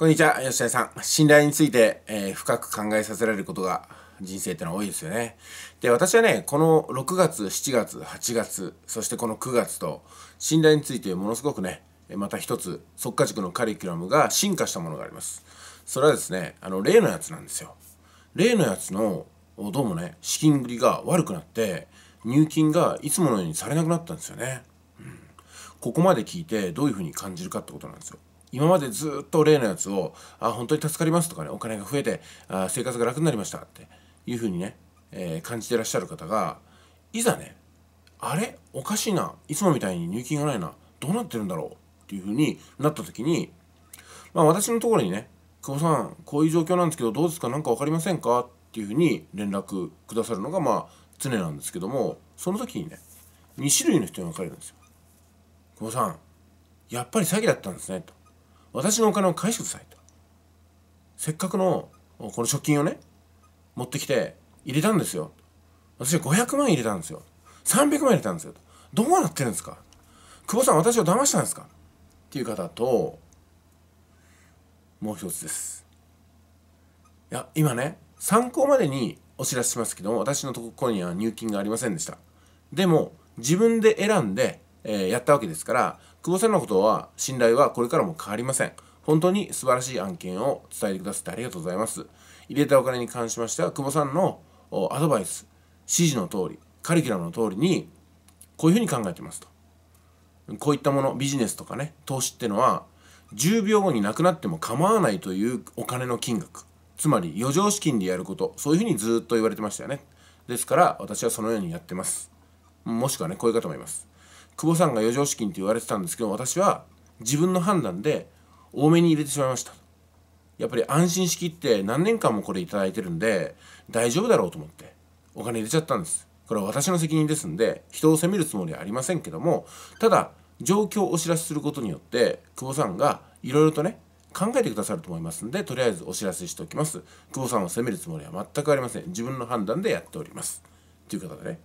こんにちは、吉田さん。信頼について、えー、深く考えさせられることが人生ってのは多いですよね。で、私はね、この6月、7月、8月、そしてこの9月と、信頼についてものすごくね、また一つ、即価塾のカリキュラムが進化したものがあります。それはですね、あの、例のやつなんですよ。例のやつの、どうもね、資金繰りが悪くなって、入金がいつものようにされなくなったんですよね。うん、ここまで聞いて、どういうふうに感じるかってことなんですよ。今までずっと例のやつを、あ、本当に助かりますとかね、お金が増えて、あ生活が楽になりましたっていうふうにね、えー、感じてらっしゃる方が、いざね、あれおかしいな。いつもみたいに入金がないな。どうなってるんだろうっていうふうになった時に、まあ私のところにね、久保さん、こういう状況なんですけど、どうですか何か分かりませんかっていうふうに連絡くださるのが、まあ常なんですけども、その時にね、2種類の人に分かれるんですよ。久保さん、やっぱり詐欺だったんですね、と。私のお金を返してくださいと。せっかくのこの貯金をね、持ってきて入れたんですよ。私は500万入れたんですよ。300万入れたんですよ。どうなってるんですか久保さん私を騙したんですかっていう方と、もう一つです。いや、今ね、参考までにお知らせしますけど私のところには入金がありませんでした。でも、自分で選んでえー、やったわけですから、久保さんのことは、信頼はこれからも変わりません。本当に素晴らしい案件を伝えてくださってありがとうございます。入れたお金に関しましては、久保さんのアドバイス、指示の通り、カリキュラムの通りに、こういうふうに考えてますと。こういったもの、ビジネスとかね、投資ってのは、10秒後になくなっても構わないというお金の金額。つまり、余剰資金でやること。そういうふうにずっと言われてましたよね。ですから、私はそのようにやってます。もしくはね、こういう方もいます。久保さんが余剰資金って言われてたんですけど私は自分の判断で多めに入れてしまいましたやっぱり安心しきって何年間もこれ頂いてるんで大丈夫だろうと思ってお金入れちゃったんですこれは私の責任ですんで人を責めるつもりはありませんけどもただ状況をお知らせすることによって久保さんがいろいろとね考えてくださると思いますんでとりあえずお知らせしておきます久保さんを責めるつもりは全くありません自分の判断でやっておりますという方でね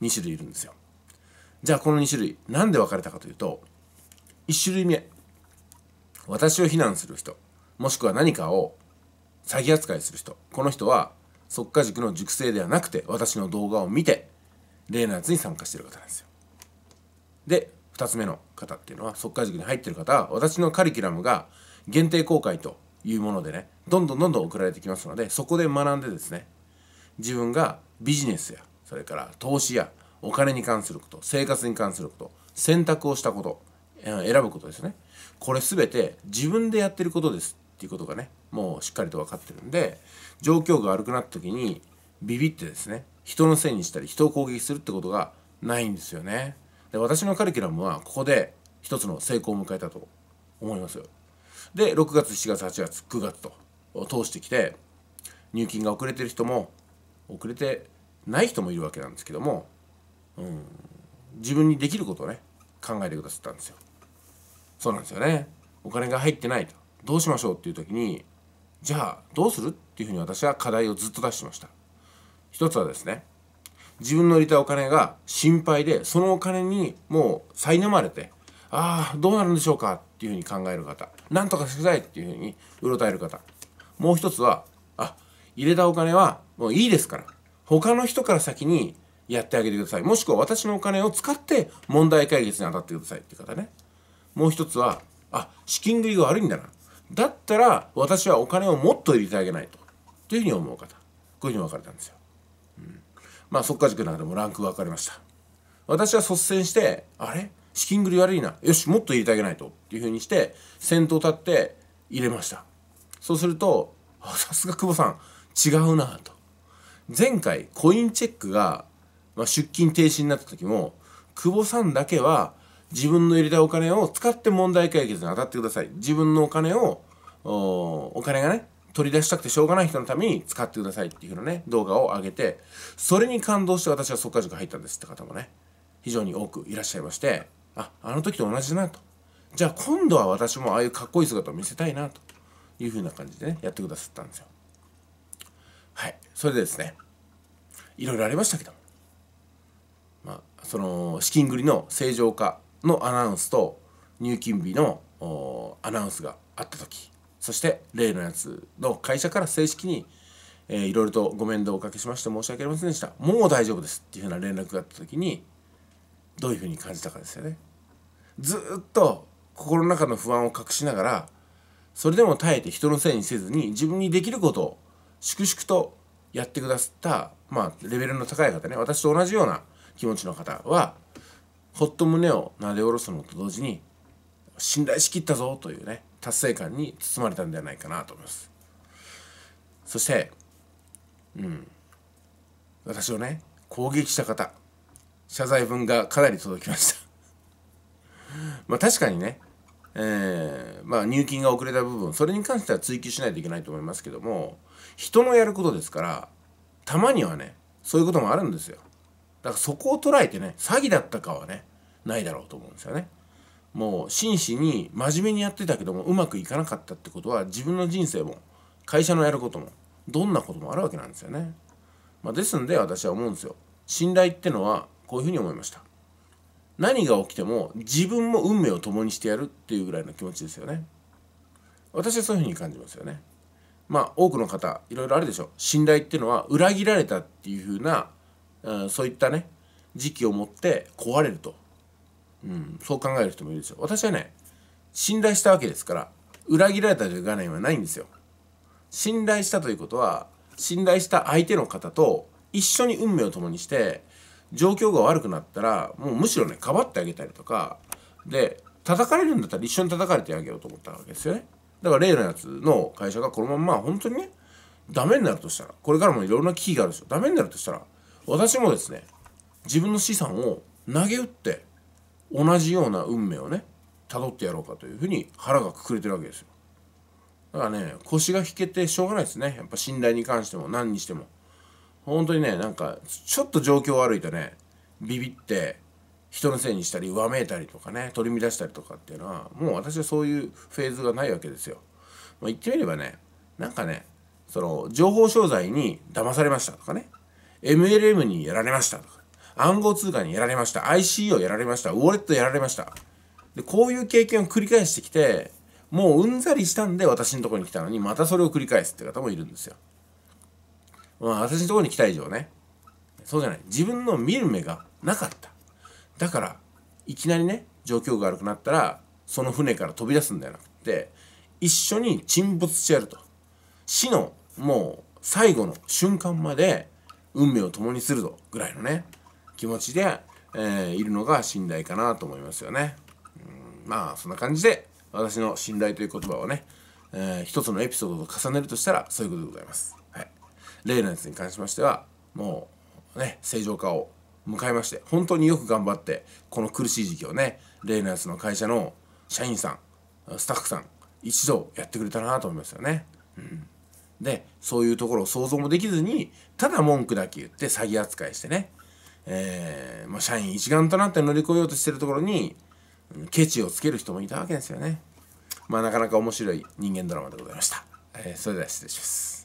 2種類いるんですよじゃあこの2種類何で分かれたかというと1種類目私を非難する人もしくは何かを詐欺扱いする人この人は即果塾の塾生ではなくて私の動画を見てレーナーズに参加してる方なんですよで2つ目の方っていうのは即果塾に入ってる方は私のカリキュラムが限定公開というものでねどんどんどんどん送られてきますのでそこで学んでですね自分がビジネスやそれから投資やお金に関すること生活に関すること選択をしたこと選ぶことですねこれ全て自分でやってることですっていうことがねもうしっかりと分かってるんで状況が悪くなった時にビビってですね人のせいにしたり人を攻撃するってことがないんですよねで私のカリキュラムはここで一つの成功を迎えたと思いますよで6月7月8月9月と通してきて入金が遅れてる人も遅れてない人もいるわけなんですけどもうん、自分にできることをね考えてくださったんですよそうなんですよねお金が入ってないとどうしましょうっていう時にじゃあどうするっていうふうに私は課題をずっと出してました一つはですね自分の入れたお金が心配でそのお金にもう苛まれてああどうなるんでしょうかっていうふうに考える方なんとかしてくださいっていうふうにうろたえる方もう一つはあ入れたお金はもういいですから他の人から先にやってあげてください。もしくは私のお金を使って問題解決に当たってくださいっていう方ね。もう一つは、あ、資金繰りが悪いんだな。だったら私はお金をもっと入れてあげないと。というふうに思う方。こういうふうに分かれたんですよ。うん、まあ、そっか塾なんでもランクが分かれました。私は率先して、あれ資金繰り悪いな。よし、もっと入れてあげないと。っていうふうにして、先頭立って入れました。そうすると、さすが久保さん、違うなと。前回、コインチェックがまあ、出勤停止になった時も、久保さんだけは自分の入れたお金を使って問題解決に当たってください。自分のお金を、おお金がね、取り出したくてしょうがない人のために使ってくださいっていううなね、動画を上げて、それに感動して私は速化塾入ったんですって方もね、非常に多くいらっしゃいまして、あ、あの時と同じだなと。じゃあ今度は私もああいうかっこいい姿を見せたいなというふうな感じでね、やってくださったんですよ。はい。それでですね、いろいろありましたけども、その資金繰りの正常化のアナウンスと入金日のアナウンスがあった時そして例のやつの会社から正式に、えいろいろとご面倒をおかけしまして申し訳ありませんでしたもう大丈夫ですっていうふうな連絡があった時にどういうふうに感じたかですよね。ずっと心の中の不安を隠しながらそれでも耐えて人のせいにせずに自分にできることを粛々とやってくださった、まあ、レベルの高い方ね私と同じような気持ちの方はほっと胸をなで下ろすのと同時に信頼しきったぞというね達成感に包まれたんではないかなと思いますそしてうん私をね攻撃した方謝罪文がかなり届きました まあ確かにねえー、まあ、入金が遅れた部分それに関しては追及しないといけないと思いますけども人のやることですからたまにはねそういうこともあるんですよだからそこを捉えてね詐欺だったかはねないだろうと思うんですよね。もう真摯に真面目にやってたけどもうまくいかなかったってことは自分の人生も会社のやることもどんなこともあるわけなんですよね。まあ、ですんで私は思うんですよ。信頼ってのはこういうふうに思いました。何が起きても自分も運命を共にしてやるっていうぐらいの気持ちですよね。私はそういうふうに感じますよね。まあ多くの方いろいろあるでしょう。信頼っていうのは裏切られたっていうふうなうん、そういったね時期をもって壊れると、うん、そう考える人もいるでしょ私はね信頼したわけですから裏切られたという概念はないんですよ信頼したということは信頼した相手の方と一緒に運命を共にして状況が悪くなったらもうむしろねかばってあげたりとかで叩かれるんだったら一緒に叩かれてあげようと思ったわけですよねだから例のやつの会社がこのまま本当にねダメになるとしたらこれからもいろんな危機があるでしょダメになるとしたら私もですね自分の資産を投げ打って同じような運命をね辿ってやろうかというふうに腹がくくれてるわけですよだからね腰が引けてしょうがないですねやっぱ信頼に関しても何にしても本当にねなんかちょっと状況悪いとねビビって人のせいにしたり上めいたりとかね取り乱したりとかっていうのはもう私はそういうフェーズがないわけですよ、まあ、言ってみればねなんかねその情報商材に騙されましたとかね MLM にやられましたとか、暗号通貨にやられました、ICO やられました、ウォレットやられました。で、こういう経験を繰り返してきて、もううんざりしたんで私のとこに来たのに、またそれを繰り返すって方もいるんですよ。まあ、私のとこに来た以上ね、そうじゃない。自分の見る目がなかった。だから、いきなりね、状況が悪くなったら、その船から飛び出すんではなくて、一緒に沈没してやると。死の、もう、最後の瞬間まで、運命を共にするぞぐらいのね気持ちで、えー、いるのが信頼かなと思いますよねうんまあそんな感じで私の信頼という言葉をね、えー、一つのエピソードと重ねるとしたらそういうことでございます、はい、例のやつに関しましてはもうね正常化を迎えまして本当によく頑張ってこの苦しい時期をね例のやつの会社の社員さんスタッフさん一度やってくれたなと思いますよねうんでそういうところを想像もできずにただ文句だけ言って詐欺扱いしてね、えーまあ、社員一丸となって乗り越えようとしてるところにケチをつける人もいたわけですよね。まあなかなか面白い人間ドラマでございました。えー、それでは失礼します。